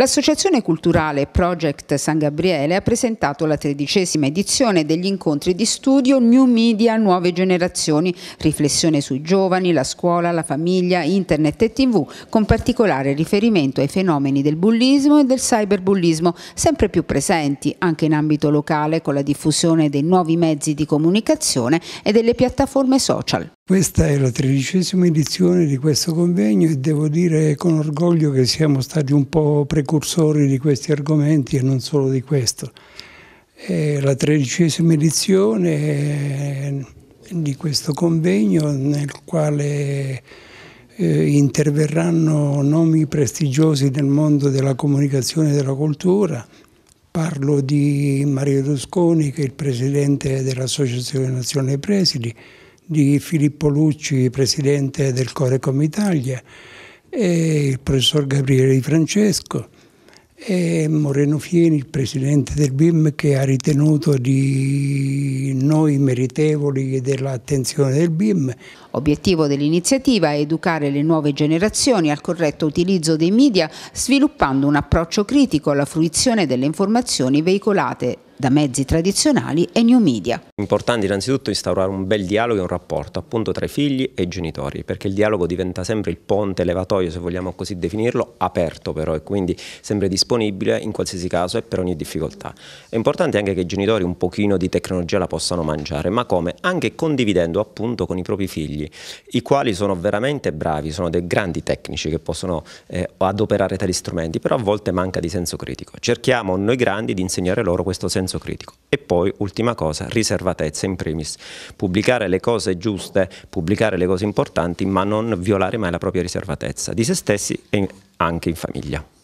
L'associazione culturale Project San Gabriele ha presentato la tredicesima edizione degli incontri di studio New Media Nuove Generazioni, riflessione sui giovani, la scuola, la famiglia, internet e tv, con particolare riferimento ai fenomeni del bullismo e del cyberbullismo, sempre più presenti anche in ambito locale con la diffusione dei nuovi mezzi di comunicazione e delle piattaforme social. Questa è la tredicesima edizione di questo convegno e devo dire con orgoglio che siamo stati un po' precursori di questi argomenti e non solo di questo. È la tredicesima edizione eh, di questo convegno nel quale eh, interverranno nomi prestigiosi nel mondo della comunicazione e della cultura. Parlo di Mario Rusconi che è il presidente dell'Associazione Nazionale Presidi, di Filippo Lucci, presidente del Corecom Italia, e il professor Gabriele Di Francesco e Moreno Fieni, il presidente del BIM, che ha ritenuto di noi meritevoli dell'attenzione del BIM. Obiettivo dell'iniziativa è educare le nuove generazioni al corretto utilizzo dei media, sviluppando un approccio critico alla fruizione delle informazioni veicolate da mezzi tradizionali e new media. Importante innanzitutto instaurare un bel dialogo e un rapporto appunto tra i figli e i genitori, perché il dialogo diventa sempre il ponte, levatoio se vogliamo così definirlo, aperto però e quindi sempre disponibile in qualsiasi caso e per ogni difficoltà. È importante anche che i genitori un pochino di tecnologia la possano mangiare, ma come? Anche condividendo appunto con i propri figli, i quali sono veramente bravi, sono dei grandi tecnici che possono eh, adoperare tali strumenti, però a volte manca di senso critico. Cerchiamo noi grandi di insegnare loro questo senso senso critico. E poi, ultima cosa, riservatezza in primis. Pubblicare le cose giuste, pubblicare le cose importanti, ma non violare mai la propria riservatezza di se stessi e anche in famiglia.